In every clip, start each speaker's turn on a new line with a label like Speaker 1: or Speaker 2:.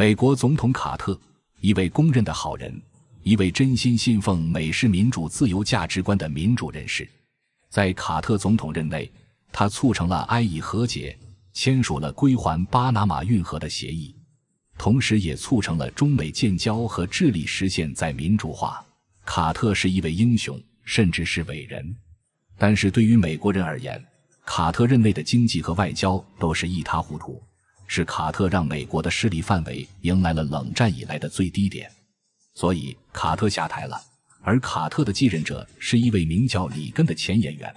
Speaker 1: 美国总统卡特，一位公认的好人，一位真心信奉美式民主自由价值观的民主人士。在卡特总统任内，他促成了埃以和解，签署了归还巴拿马运河的协议，同时也促成了中美建交和智利实现再民主化。卡特是一位英雄，甚至是伟人。但是对于美国人而言，卡特任内的经济和外交都是一塌糊涂。是卡特让美国的势力范围迎来了冷战以来的最低点，所以卡特下台了。而卡特的继任者是一位名叫里根的前演员，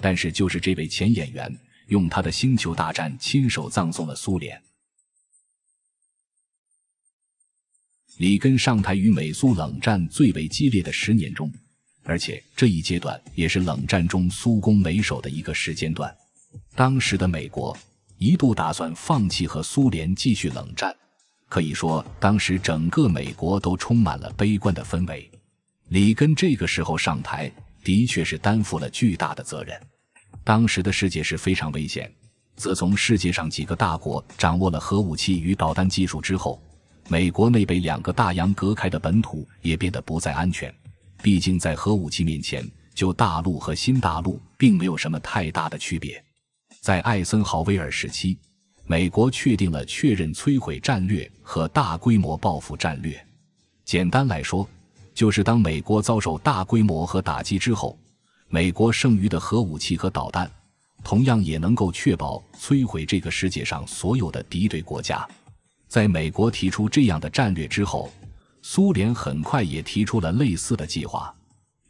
Speaker 1: 但是就是这位前演员用他的《星球大战》亲手葬送了苏联。里根上台于美苏冷战最为激烈的十年中，而且这一阶段也是冷战中苏攻美守的一个时间段。当时的美国。一度打算放弃和苏联继续冷战，可以说当时整个美国都充满了悲观的氛围。里根这个时候上台，的确是担负了巨大的责任。当时的世界是非常危险。自从世界上几个大国掌握了核武器与导弹技术之后，美国内被两个大洋隔开的本土也变得不再安全。毕竟在核武器面前，就大陆和新大陆并没有什么太大的区别。在艾森豪威尔时期，美国确定了确认摧毁战略和大规模报复战略。简单来说，就是当美国遭受大规模和打击之后，美国剩余的核武器和导弹，同样也能够确保摧毁这个世界上所有的敌对国家。在美国提出这样的战略之后，苏联很快也提出了类似的计划。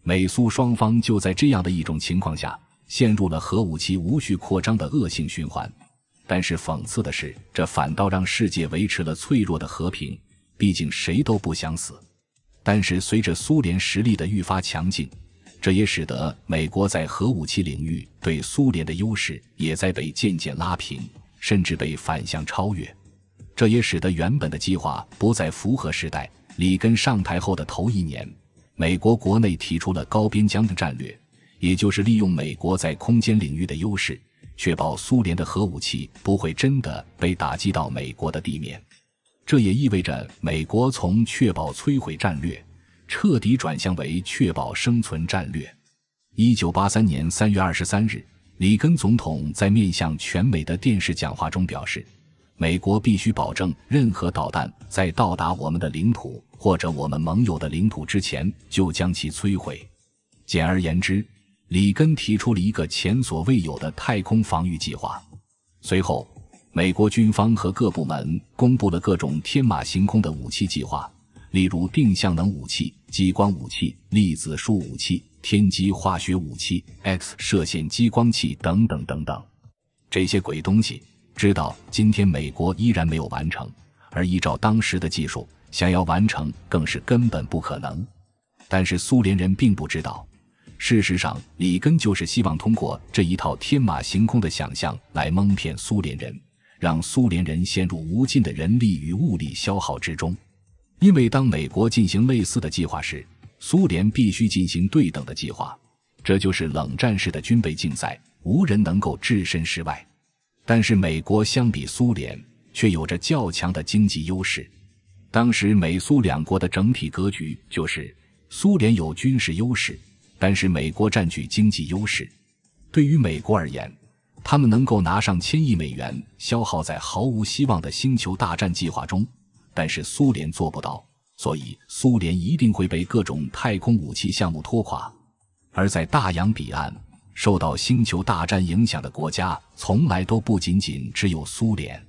Speaker 1: 美苏双方就在这样的一种情况下。陷入了核武器无序扩张的恶性循环。但是讽刺的是，这反倒让世界维持了脆弱的和平，毕竟谁都不想死。但是随着苏联实力的愈发强劲，这也使得美国在核武器领域对苏联的优势也在被渐渐拉平，甚至被反向超越。这也使得原本的计划不再符合时代。里根上台后的头一年，美国国内提出了高边疆的战略。也就是利用美国在空间领域的优势，确保苏联的核武器不会真的被打击到美国的地面。这也意味着美国从确保摧毁战略彻底转向为确保生存战略。一九八三年三月二十三日，里根总统在面向全美的电视讲话中表示：“美国必须保证任何导弹在到达我们的领土或者我们盟友的领土之前就将其摧毁。”简而言之。里根提出了一个前所未有的太空防御计划。随后，美国军方和各部门公布了各种天马行空的武器计划，例如定向能武器、激光武器、粒子束武器、天基化学武器、X 射线激光器等等等等。这些鬼东西，知道今天美国依然没有完成，而依照当时的技术，想要完成更是根本不可能。但是苏联人并不知道。事实上，里根就是希望通过这一套天马行空的想象来蒙骗苏联人，让苏联人陷入无尽的人力与物力消耗之中。因为当美国进行类似的计划时，苏联必须进行对等的计划，这就是冷战式的军备竞赛，无人能够置身事外。但是，美国相比苏联却有着较强的经济优势。当时，美苏两国的整体格局就是苏联有军事优势。但是美国占据经济优势，对于美国而言，他们能够拿上千亿美元消耗在毫无希望的星球大战计划中，但是苏联做不到，所以苏联一定会被各种太空武器项目拖垮。而在大洋彼岸，受到星球大战影响的国家从来都不仅仅只有苏联。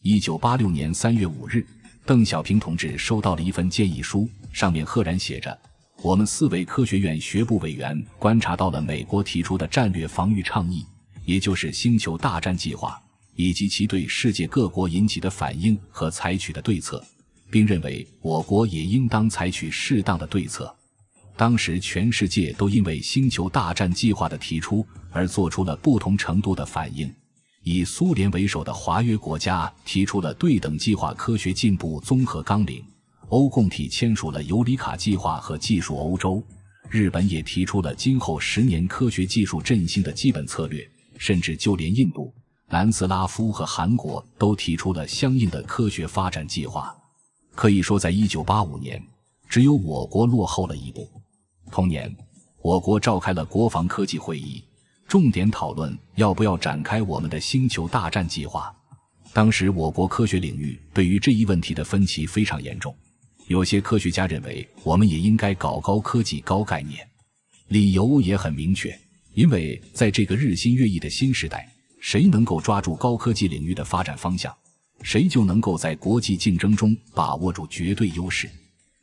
Speaker 1: 一九八六年三月五日，邓小平同志收到了一份建议书，上面赫然写着。我们四位科学院学部委员观察到了美国提出的战略防御倡议，也就是星球大战计划，以及其对世界各国引起的反应和采取的对策，并认为我国也应当采取适当的对策。当时，全世界都因为星球大战计划的提出而做出了不同程度的反应。以苏联为首的华约国家提出了对等计划科学进步综合纲领。欧共体签署了尤里卡计划和技术欧洲，日本也提出了今后十年科学技术振兴的基本策略，甚至就连印度、南斯拉夫和韩国都提出了相应的科学发展计划。可以说，在1985年，只有我国落后了一步。同年，我国召开了国防科技会议，重点讨论要不要展开我们的“星球大战”计划。当时，我国科学领域对于这一问题的分歧非常严重。有些科学家认为，我们也应该搞高科技、高概念，理由也很明确，因为在这个日新月异的新时代，谁能够抓住高科技领域的发展方向，谁就能够在国际竞争中把握住绝对优势。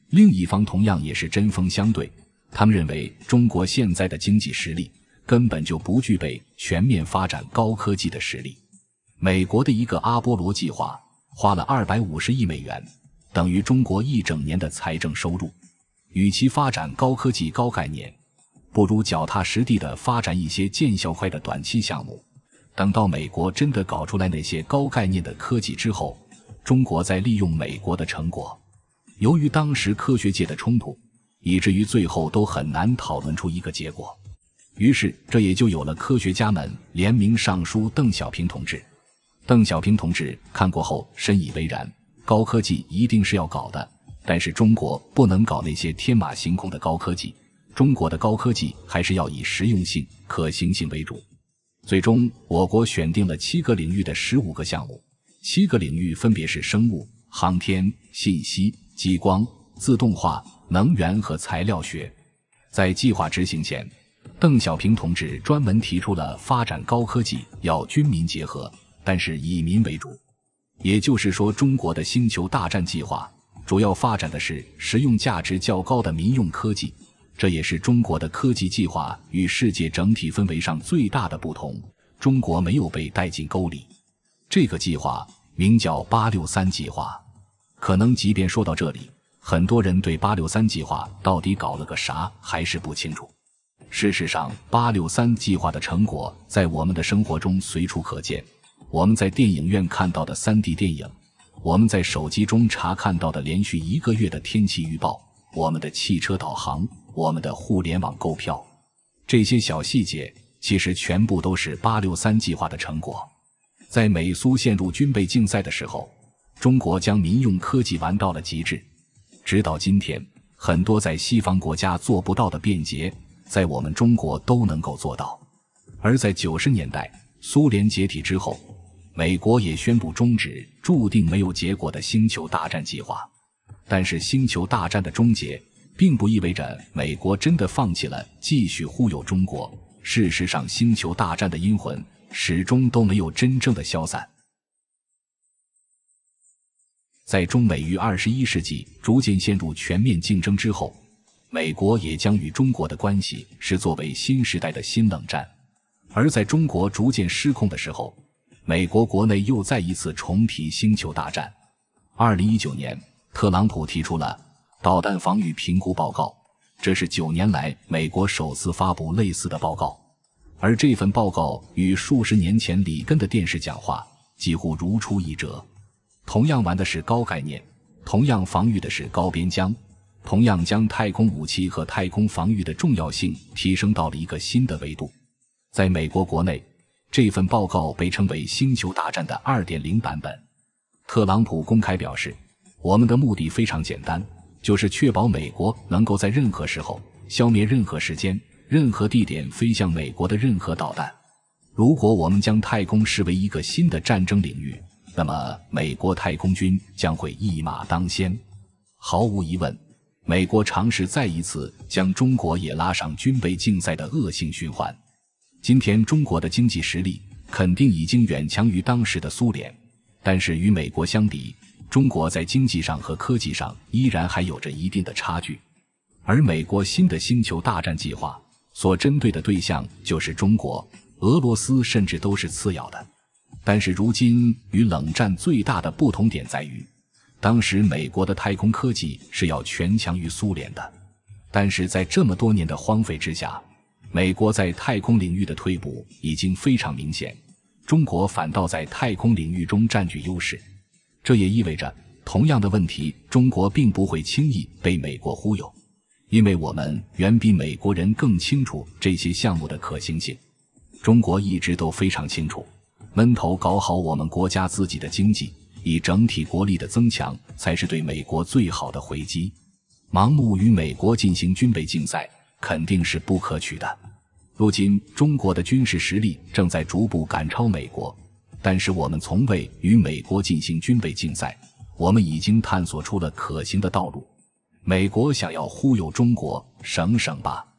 Speaker 1: 另一方同样也是针锋相对，他们认为中国现在的经济实力根本就不具备全面发展高科技的实力。美国的一个阿波罗计划花了二百五十亿美元。等于中国一整年的财政收入。与其发展高科技高概念，不如脚踏实地的发展一些见效快的短期项目。等到美国真的搞出来那些高概念的科技之后，中国再利用美国的成果。由于当时科学界的冲突，以至于最后都很难讨论出一个结果。于是，这也就有了科学家们联名上书邓小平同志。邓小平同志看过后深以为然。高科技一定是要搞的，但是中国不能搞那些天马行空的高科技。中国的高科技还是要以实用性、可行性为主。最终，我国选定了七个领域的十五个项目，七个领域分别是生物、航天、信息、激光、自动化、能源和材料学。在计划执行前，邓小平同志专门提出了发展高科技要军民结合，但是以民为主。也就是说，中国的“星球大战”计划主要发展的是实用价值较高的民用科技，这也是中国的科技计划与世界整体氛围上最大的不同。中国没有被带进沟里。这个计划名叫“八六三计划”。可能即便说到这里，很多人对“八六三计划”到底搞了个啥还是不清楚。事实上，“八六三计划”的成果在我们的生活中随处可见。我们在电影院看到的 3D 电影，我们在手机中查看到的连续一个月的天气预报，我们的汽车导航，我们的互联网购票，这些小细节其实全部都是“八六三”计划的成果。在美苏陷入军备竞赛的时候，中国将民用科技玩到了极致。直到今天，很多在西方国家做不到的便捷，在我们中国都能够做到。而在九十年代，苏联解体之后。美国也宣布终止注定没有结果的“星球大战”计划，但是“星球大战”的终结，并不意味着美国真的放弃了继续忽悠中国。事实上，“星球大战”的阴魂始终都没有真正的消散。在中美于二十一世纪逐渐陷入全面竞争之后，美国也将与中国的关系视作为新时代的新冷战。而在中国逐渐失控的时候，美国国内又再一次重提星球大战。二零一九年，特朗普提出了导弹防御评估报告，这是九年来美国首次发布类似的报告。而这份报告与数十年前里根的电视讲话几乎如出一辙，同样玩的是高概念，同样防御的是高边疆，同样将太空武器和太空防御的重要性提升到了一个新的维度。在美国国内。这份报告被称为《星球大战》的二点零版本。特朗普公开表示：“我们的目的非常简单，就是确保美国能够在任何时候、消灭任何时间、任何地点飞向美国的任何导弹。如果我们将太空视为一个新的战争领域，那么美国太空军将会一马当先。毫无疑问，美国尝试再一次将中国也拉上军备竞赛的恶性循环。”今天中国的经济实力肯定已经远强于当时的苏联，但是与美国相比，中国在经济上和科技上依然还有着一定的差距。而美国新的星球大战计划所针对的对象就是中国、俄罗斯，甚至都是次要的。但是如今与冷战最大的不同点在于，当时美国的太空科技是要全强于苏联的，但是在这么多年的荒废之下。美国在太空领域的退步已经非常明显，中国反倒在太空领域中占据优势。这也意味着，同样的问题，中国并不会轻易被美国忽悠，因为我们远比美国人更清楚这些项目的可行性。中国一直都非常清楚，闷头搞好我们国家自己的经济，以整体国力的增强才是对美国最好的回击。盲目与美国进行军备竞赛。肯定是不可取的。如今中国的军事实力正在逐步赶超美国，但是我们从未与美国进行军备竞赛，我们已经探索出了可行的道路。美国想要忽悠中国，省省吧。